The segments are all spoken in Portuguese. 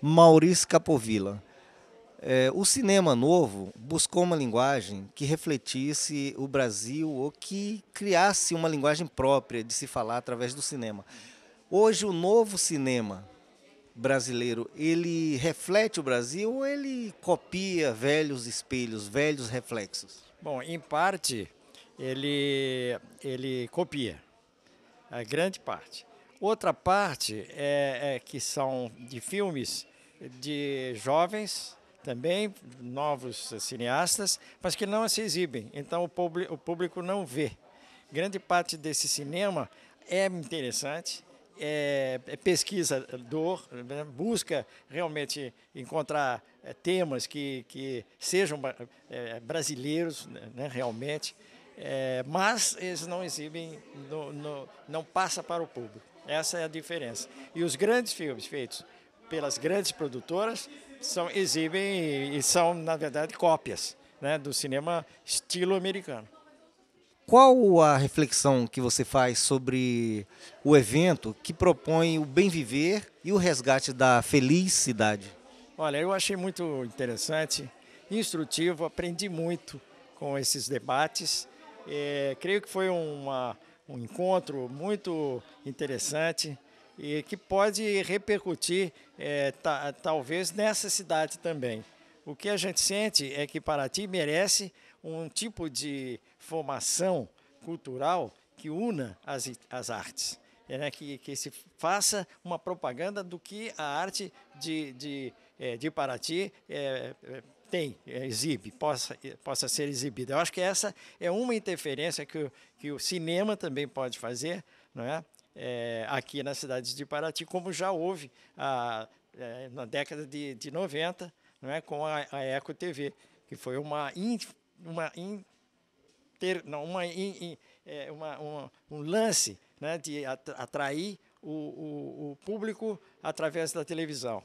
Maurício Capovilla. É, o cinema novo buscou uma linguagem que refletisse o Brasil ou que criasse uma linguagem própria de se falar através do cinema. Hoje o novo cinema brasileiro, ele reflete o Brasil ou ele copia velhos espelhos, velhos reflexos? Bom, em parte ele ele copia. A grande parte. Outra parte é, é que são de filmes de jovens também, novos cineastas, mas que não se exibem. Então o, o público não vê. Grande parte desse cinema é interessante, é, é pesquisador, né? busca realmente encontrar é, temas que, que sejam é, brasileiros, né? né realmente, é, mas eles não exibem, no, no, não passa para o público. Essa é a diferença. E os grandes filmes feitos pelas grandes produtoras são exibem e são na verdade cópias né, do cinema estilo americano. Qual a reflexão que você faz sobre o evento que propõe o bem viver e o resgate da felicidade? Olha, eu achei muito interessante, instrutivo, aprendi muito com esses debates. É, creio que foi uma, um encontro muito interessante e que pode repercutir é, ta, talvez nessa cidade também. O que a gente sente é que Paraty merece um tipo de formação cultural que una as, as artes, é, né? que, que se faça uma propaganda do que a arte de, de, é, de Paraty é, é tem, é, exibe, possa, é, possa ser exibida. Eu acho que essa é uma interferência que o, que o cinema também pode fazer, não é? é aqui na cidade de Paraty, como já houve a, ah, é, na década de, de 90, não é? com a, a Eco TV, que foi uma, in, uma, não, uma, in, é, uma, uma, um lance né, de atrair o, o, o público através da televisão.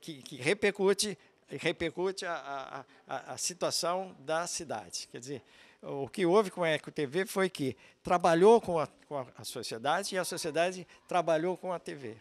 Que, que, repercute repercute a, a, a, situação da cidade. Quer dizer, o que houve com a EcoTV foi que trabalhou com a, com a sociedade e a sociedade trabalhou com a TV.